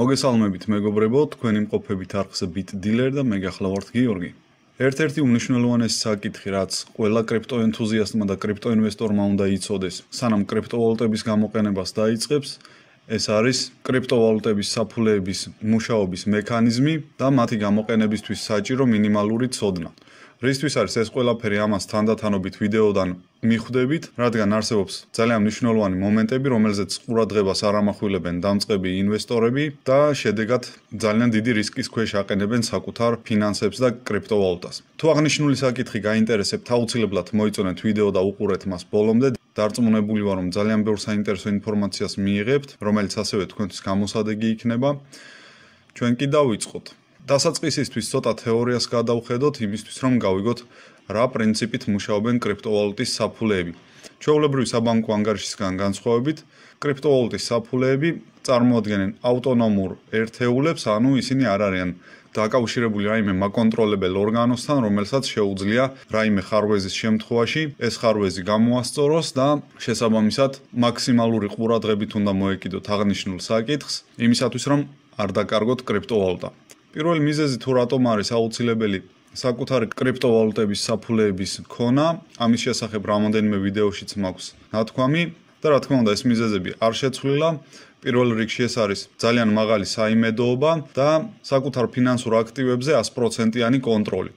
მოგესალმებით მეგობრებო, თქვენი მყოფებით არხს ბიტ დილერ და მე ახლა ვარ გიორგი. ერთ-ერთი უნიშნელოვანესი საკითხი, რაც ყველა კრიპტო ენთუზიასტმა და კრიპტო ინვესტორმა უნდა იცოდეს, სანამ კრიპტოვალუტების გამოყენებას დაიწყებს, ეს არის კრიპტოვალუტების საფულეების მუშაობის მექანიზმი და მათი გამოყენებისთვის საჭირო მინიმალური ცოდნა. რისთვის არის ეს ყველაფერი ამას თანდათანობით ვიდეოდან მიხვდებით, რადგან არსებობს ძალიან მნიშვნელოვანი მომენტები, რომელზეც ყურადღებას არ ამახვილებენ დამწყები ინვესტორები და შედეგად ძალიან დიდი რისკის ქვეშ აყენებენ საკუთარ ფინანსებს და კრიპტოვალუტას. თუ აღნიშნული საკითხი გაინტერესებთ, აუცილებლად მოიწონეთ ვიდეო და უყურეთ მას ბოლომდე. დარწმუნებული ვარ, რომ ძალიან ბევრ საინტერესო ინფორმაციას მიიღებთ, რომელიც ასევე თქვენთვის გამოსადეგი იქნება. ჩვენ კიდევ ვიწყოთ. დასაწყისისთვის ცოტა თეორიას გადავხედოთ იმისთვის რომ გავიგოთ რა პრინციპით მუშაობენ კრიპტოვალუტის საფულეები. ჩვეულებრივი საბანკო ანგარიშისგან განსხვავებით, კრიპტოვალუტის საფულეები წარმოადგენენ ავტონომურ ერთეულებს, ანუ ისინი არ არიან დაკავშირებული რაიმე მაკონტროლებელ ორგანოსთან, რომელსაც შეუძლია რაიმე ხარვეზის შემთხვევაში ეს ხარვეზი გამოასწოროს და შესაბამისად მაქსიმალური ყურადღებით უნდა მოეკიდოთ აღნიშნულ საკითხს, იმისათვის რომ არ დაკარგოთ კრიპტოვალუტა. პირველი მიზეზი თუ რატომ არის აუცილებელი საკუთარი კრიპტოვალუტების საფულეების ქონა, ამის შესახებ რამოდენიმე ვიდეოშიც მაქვს ნათქვამი და რა თქმა უნდა ეს მიზეზები არ შეცვლილა. პირველ რიგში ეს არის ძალიან მაღალი საიმედოობა და საკუთარ ფინანსურ აქტივებზე 100%-იანი კონტროლი.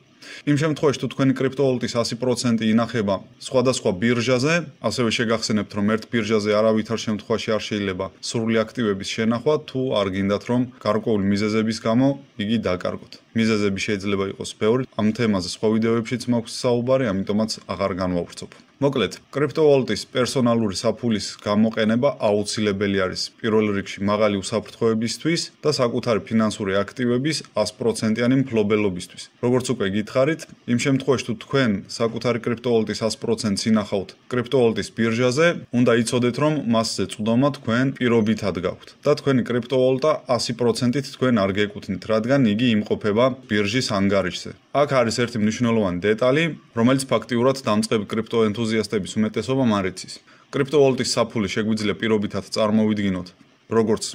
იმ შემთხვევაში თუ თქვენი კრიპტოვალუტის 100% ინახება სხვადასხვა ბირჟაზე, ასევე შეგახსენებთ რომ ერთ ბირჟაზე არავითარ შემთხვევაში არ შეიძლება სრული აქტივების შენახვა თუ არ გინდათ რომ გარკვეული მიზეზების გამო იგი დაკარგოთ. მიზეზები შეიძლება იყოს ბევრი. ამ თემაზე სხვა ვიდეოებშიც მაქვს საუბარი, ამიტომაც აღარ განვავრცობ. მოკლედ, კრიპტოვალუტის პერსონალური საფულის გამოყენება აუცილებელი არის პირველ რიგში მაღალი უსაფრთხოებისთვის და საკუთარი ფინანსური აქტივების 100%-იანი მფლობელობისთვის. როგორც უკვე გითხარით, იმ შემთხვევაში თუ თქვენ საკუთარი კრიპტოვალუტის 100%-ს ინახავთ კრიპტოვალუტის ბირჟაზე, უნდა იცოდეთ, რომ მასზე წვდომა თქვენ პირობითად გაქვთ და თქვენი კრიპტოვალუტა 100%-ით თქვენ არ გეკუთნით, რადგან იგი იმყოფება ბირჟის ანგარიშზე. აქ არის ერთი მნიშვნელოვანი დეტალი, რომელიც ფაქტიურად დამწყებ კრიპტო ენთუზიასტების უმეტესობა მარიცის. კრიპტოვალუტის საფული შეგვიძლია პირობითად წარმოვიდგინოთ, როგორც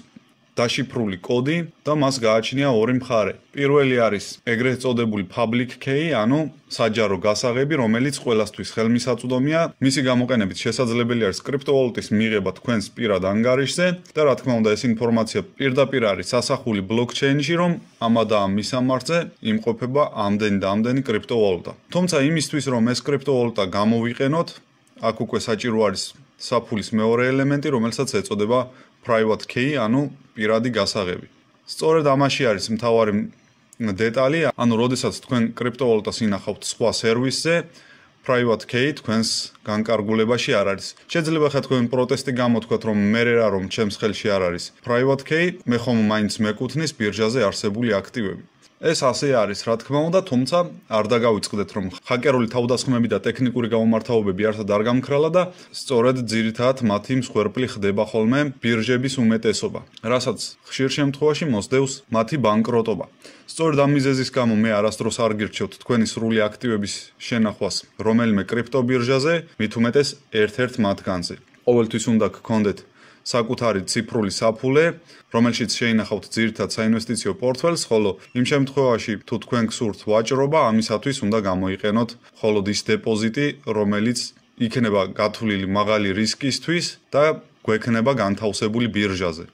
დაშიფრული კოდი და მას გააჩნია ორი მხარე. პირველი არის ეგრეთ წოდებული public key, ანუ საჯარო გასაღები, რომელიც ყველასთვის ხელმისაწვდომია. მისი გამოყენებით შესაძლებელია კრიპტოვალუტის მიღება თქვენს პირად ანგარიშზე და რა თქმა უნდა ეს ინფორმაცია პირდაპირ არის სასახული ბლოკჩეინში, რომ ამადა მისამართზე იმყოფება ამდენ და ამდენ კრიპტოვალუტა. თუმცა იმისთვის, რომ ეს კრიპტოვალუტა გამოვიყენოთ, აქ უკვე საჭირო არის საფულის მეორე ელემენტი, რომელსაც ეწოდება private key, ანუ პირადი გასაღები. სწორედ ამაში არის მთავარი დეტალი, ანუ როდესაც თქვენ კრიპტოვალუტას ინახავთ სხვა სერვისზე, private key თქვენს განკარგულებაში არ არის. შეიძლება ხა თქვენ პროტესტი გამოთქვათ, რომ მე რა რომ ჩემს ხელში არ არის private key, მე ხომ მაინც მეკუთვნის ბირჟაზე არსებული აქტივები. ეს ასე არის, რა თქმა უნდა, თუმცა არ დაგავიწყდეთ, რომ ხაკერული თავდასხმები და ტექნიკური გამომართაობები არც არ გამქრალა და სწორედ ძირითადად მათი მსხვერპლი ხდება ხოლმე ბირჟების უმეტესობა, რასაც ხშირ შემთხვევაში მოსდევს მათი ბანკროტობა. სწორედ ამ მიზეზის გამო მე არასდროს არ გირჩევთ თქვენი სრული აქტივების შენახვას რომელიმე კრიპტო ბირჟაზე, მით უმეტეს ერთ-ერთ მათგანზე. ყოველთვის უნდა გქონდეთ საკუთარი ციფრული საფულე, რომელშიც შეინახავთ ძირთად საინვესტიციო პორტფელს, ხოლო იმ შემთხვევაში, თუ თქვენ გსურთ ვაჭრობა, ამისათვის უნდა გამოიყენოთ მხოლოდ ის დეპოზიტი, რომელიც იქნება გათვლილი მაღალი რისკისთვის და გვექნება განთავსებული ბირჟაზე.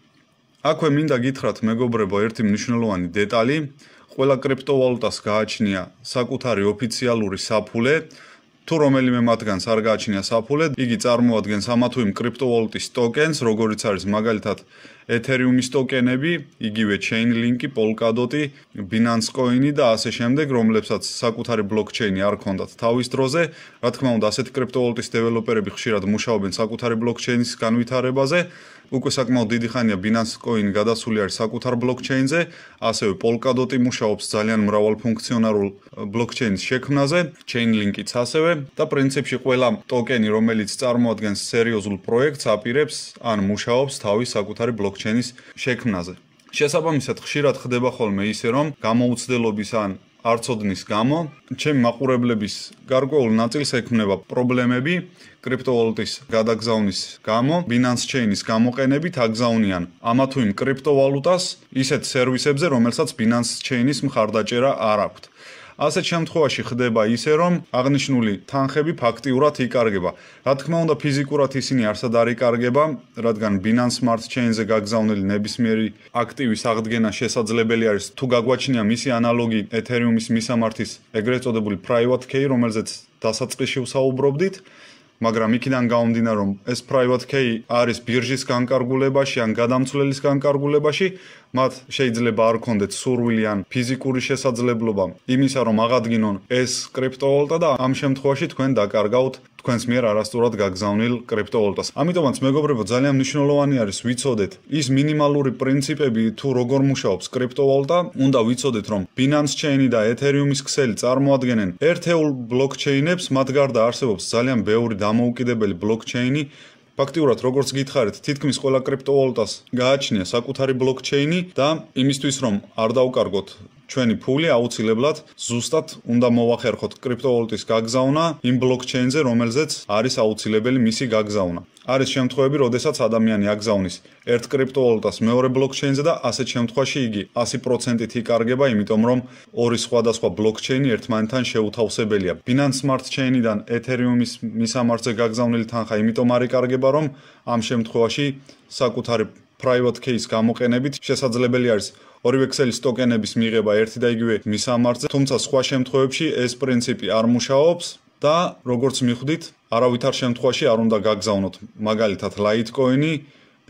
აქვე მინდა გითხრათ მეგობრებო ერთი მნიშვნელოვანი დეტალი, ყველა კრიპტოვალუტას გააჩნია საკუთარი ოფიციალური საფულე, თუ რომელიმე მათგანს არ გააჩნია საფულე, იგი წარმოადგენს ამა თუ იმ კრიპტოვალუტის ტოკენს, როგორიც არის მაგალითად ეთერიუმის ტოკენები, იგივე Chainlink-ი, Polkadot-ი, Binance Coin-ი და ასე შემდეგ, რომლებსაც საკუთარი ბლოკჩეინი არ ქონდათ თავის დროზე. რა თქმა უნდა, ასეთ კრიპტოვალუტის დეველოპერები ხშირად მუშაობენ საკუთარი ბლოკჩეინის განვითარებაზე უკვე საკმაოდ დიდი ხანია Binance Coin გადასული არის საკუთარ ბლოკჩეინზე, ასევე Polkadot იმუშაობს ძალიან მრავალფუნქციონალურ ბლოკჩეინს შექმნაზე, Chainlink-იც ასევე და პრინციპში ყველა ტოკენი, რომელიც წარმოადგენს სერიოზულ პროექტს, აპირებს ან მუშაობს თავის საკუთარი ბლოკჩეინის შექმნაზე. შესაბამისად, ხშირად ხდება ხოლმე ისე, რომ გამოუცდელობის ან არცოდნის გამო ჩემი მაყურებლების გარკვეულ ნაწილს ექმნება პრობლემები კრიპტოვალუტის გადაგზავნის გამო Binance Chain-ის გამოყენებით აგზავნიან ამა თუ იმ კრიპტოვალუტას ისეთ სერვისებზე რომელსაც Binance Chain-ის მხარდაჭერა არ აქვს ასეთ შემთხვევაში ხდება ისე, რომ აღნიშნული თანხები ფაქტიურად იკარგება. რა თქმა უნდა, ფიზიკურად ისინი არც დაიკარგება, რადგან Binance Smart Chain-ზე გაგზავნილი ნებისმიერი აქტივის აღდგენა შესაძლებელი არის თუ გაგვაჩნია მისი ანალოგი Ethereum-ის მისამართის, ეგრეთ წოდებული private key, რომელზეც დასაწყისში ვსაუბრობდით. მაგრამ იქიდან გამომდინარე რომ ეს private key არის ბირჟის განკარგულებაში ან გადამცვლელის განკარგულებაში მათ შეიძლება არ ქონდეთ სურვილი ან ფიზიკური შესაძლებლობა იმისა რომ აღადგინონ ეს კრიპტოვალუტა და ამ შემთხვევაში თქვენ დაკარგავთ თქვენს მიერ არასწორად გაგზავნილ კრიპტოვალუტას. ამიტომაც მეგობრებო ძალიან მნიშვნელოვანი არის ვიცოდეთ ის მინიმალური პრინციპები თუ როგორ მუშაობს კრიპტოვალუტა, უნდა ვიცოდეთ რომ Binance Chain-ი და Ethereum-ის ქსელი წარმოადგენენ ერთეულ ბლოკჩეინებს, მათ გარდა არსებობს ძალიან ბევრი დამოუკიდებელი ბლოკჩეინი ფაქტიურად როგორც გითხარით თითქმის ყველა კრიპტოვალუტას გააჩნია საკუთარი ბლოკჩეინი და იმისთვის რომ არ დაუკარგოთ ჩვენი ფული აუცილებლად ზუსტად უნდა მოვახერხოთ კრიპტოვალუტის გაგზავნა იმ ბლოკჩეინზე, რომელზეც არის აუცილებელი მისი გაგზავნა. არის შემთხვევები, როდესაც ადამიანი აგზავნის ერთ კრიპტოვალუტას მეორე ბლოკჩეინზე და ასეთ შემთხვევაში იგი 100%-ით იკარგება, იმიტომ რომ ორი სხვადასხვა ბლოკჩეინი ერთმანეთთან შეუთავსებელია. Binance Smart Chain-დან Ethereum-ის მისამართზე გაგზავნილი თანხა იმიტომ არ იკარგება, რომ ამ შემთხვევაში საკუთარი private keys გამოყენებით შესაძლებელი არის ორივე ქსელის ტოკენების მიღება ერთი და იგივე მისამართზე, თუმცა სხვა შემთხვევებში ეს პრინციპი არ მუშაობს და როგორც მიხვდით, არავითარ შემთხვევაში არ უნდა გაგზავნოთ მაგალითად Litecoin-ი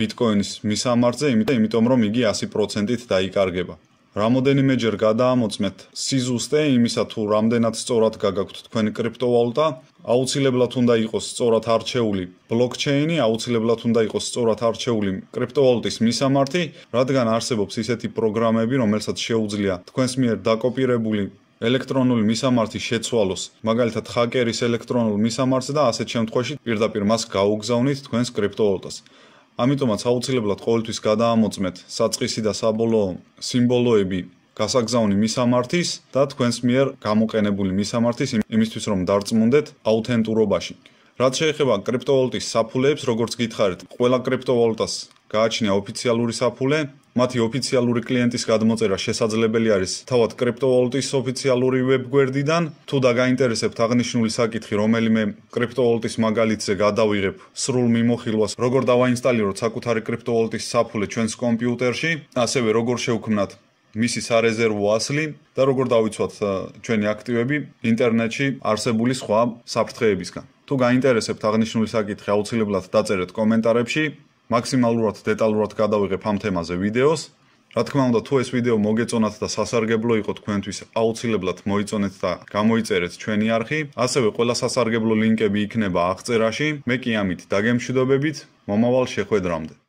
Bitcoin-ის მისამართზე, იმიტომ რომ იგი 100%-ით დაიკარგება. რამოდენიმეჯერ გადაამოწმეთ სიზუსტე იმისა თუ რამდენად სწორად გაგაქვთ თქვენ კრიპტოვალუტა, აუცილებლად უნდა იყოს სწორად არჩეული ბლოკჩეინი, აუცილებლად უნდა იყოს სწორად არჩეული კრიპტოვალუტის მისამართი, რადგან არსებობს ისეთი პროგრამები, რომელსაც შეუძლია თქვენს მიერ დაკოპირებული ელექტრონული მისამართი შეცვალოს, მაგალითად ხაკერის ელექტრონულ მისამართს და ასეთ შემთხვევაში პირდაპირ მას გაუგზავნით თქვენს კრიპტოვალუტას. ამიტომაც აუცილებლად ყოველთვის გადაამოწმეთ საწყისი და საბოლოო სიმბოლოები გასაგზავნი მისამართის და თქვენს მიერ გამოყენებული მისამართის იმისთვის რომ დარწმუნდეთ აუთენტურობაში. რაც შეეხება კრიპტოვალუტის საფულეებს, როგორც გითხარით, ყველა კრიპტოვალუტას გააჩნია ოფიციალური საფულე მათი ოფიციალური კლიენტის გადმოწერა შესაძლებელი არის თავად კრიპტოვალუტის ოფიციალური ვებგვერდიდან თუ დაგაინტერესებთ აღნიშნული საკითხი რომელიმე კრიპტოვალუტის მაგალითზე გადავიღებ სრულ მიმოხილვას როგორ დავაინსტალიროთ საკუთარი კრიპტოვალუტის საფულე ჩვენს კომპიუტერში ასევე როგორ შევქმნათ მისი სარეზერვო ასლი და როგორ დავიცვათ ჩვენი აქტივები ინტერნეტში არსებული სხვა საფრთხეებისგან თუ გაინტერესებთ აღნიშნული საკითხი აუცილებლად დაწერეთ კომენტარებში მაქსიმალურად დეტალურად გადავიღებ ამ თემაზე ვიდეოს. რა თქმა უნდა, თუ ეს ვიდეო მოგეწონათ და სასარგებლო იყო თქვენთვის, აუცილებლად მოიწონეთ და გამოიწერეთ ჩვენი არხი. ასევე ყველა სასარგებლო ლინკები იქნება აღწერაში. მე კი ამით დაგემშვიდობებით. მომავალ შეხვედრამდე.